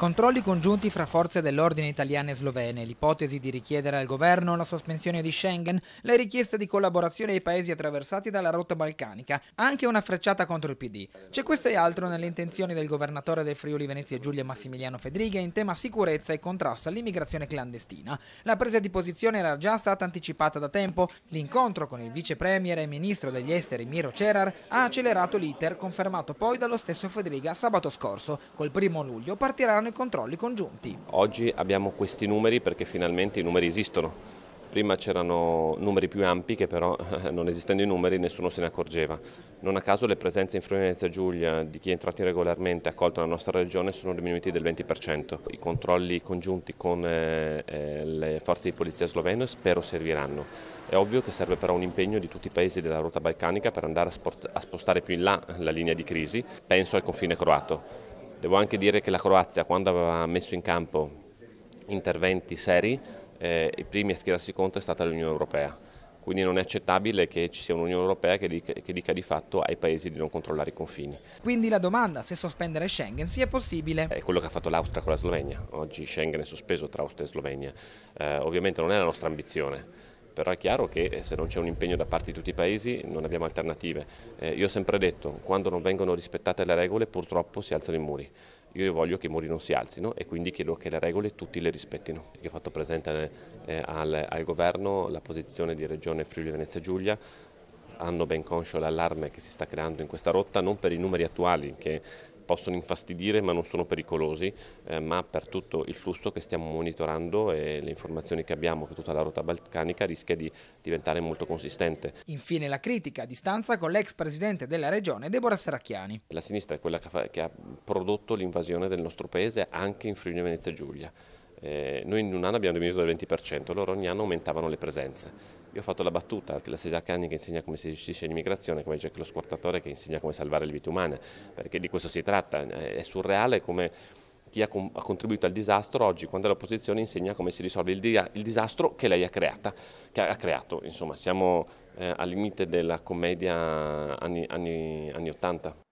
Controlli congiunti fra forze dell'ordine italiane e slovene, l'ipotesi di richiedere al governo la sospensione di Schengen, le richieste di collaborazione ai paesi attraversati dalla rotta balcanica, anche una frecciata contro il PD. C'è questo e altro nelle intenzioni del governatore del Friuli Venezia Giulia Massimiliano Fedriga in tema sicurezza e contrasto all'immigrazione clandestina. La presa di posizione era già stata anticipata da tempo. L'incontro con il vice premier e ministro degli esteri Miro Cerar ha accelerato l'iter, confermato poi dallo stesso Fedriga sabato scorso. Col primo luglio partiranno i controlli congiunti. Oggi abbiamo questi numeri perché finalmente i numeri esistono. Prima c'erano numeri più ampi che però non esistendo i numeri nessuno se ne accorgeva. Non a caso le presenze in Friulenza Giulia di chi è entrato irregolarmente e accolto nella nostra regione sono diminuiti del 20%. I controlli congiunti con eh, eh, le forze di polizia slovene spero serviranno. È ovvio che serve però un impegno di tutti i paesi della rotta balcanica per andare a, a spostare più in là la linea di crisi, penso al confine croato Devo anche dire che la Croazia quando aveva messo in campo interventi seri, eh, i primi a schierarsi contro è stata l'Unione Europea. Quindi non è accettabile che ci sia un'Unione Europea che dica, che dica, di fatto ai paesi di non controllare i confini. Quindi la domanda se sospendere Schengen sia possibile. È quello che ha fatto l'Austria con la Slovenia. Oggi Schengen è sospeso tra Austria e Slovenia. Eh, ovviamente non è la nostra ambizione però è chiaro che eh, se non c'è un impegno da parte di tutti i paesi non abbiamo alternative. Eh, io ho sempre detto, quando non vengono rispettate le regole purtroppo si alzano i muri. Io voglio che i muri non si alzino e quindi chiedo che le regole tutti le rispettino. Io ho fatto presente eh, al, al governo la posizione di Regione Friuli Venezia Giulia, hanno ben conscio l'allarme che si sta creando in questa rotta, non per i numeri attuali che possono infastidire ma non sono pericolosi, eh, ma per tutto il flusso che stiamo monitorando e le informazioni che abbiamo che tutta la rotta balcanica rischia di diventare molto consistente. Infine la critica a distanza con l'ex presidente della regione Deborah Serracchiani. La sinistra è quella che, ha prodotto l'invasione del nostro paese anche in Friuli Venezia Giulia. Eh, noi in un anno abbiamo diminuito del 20%, loro ogni anno aumentavano le presenze. Io ho fatto la battuta, la Sesiacani che insegna come si gestisce l'immigrazione, come Jack lo squartatore che insegna come salvare le vite umane, perché di questo si tratta, eh, è surreale come chi ha, contribuito al disastro oggi quando è l'opposizione, insegna come si risolve il, di il disastro che lei ha, creata, che ha creato, insomma siamo eh, al limite della commedia anni, anni, anni 80.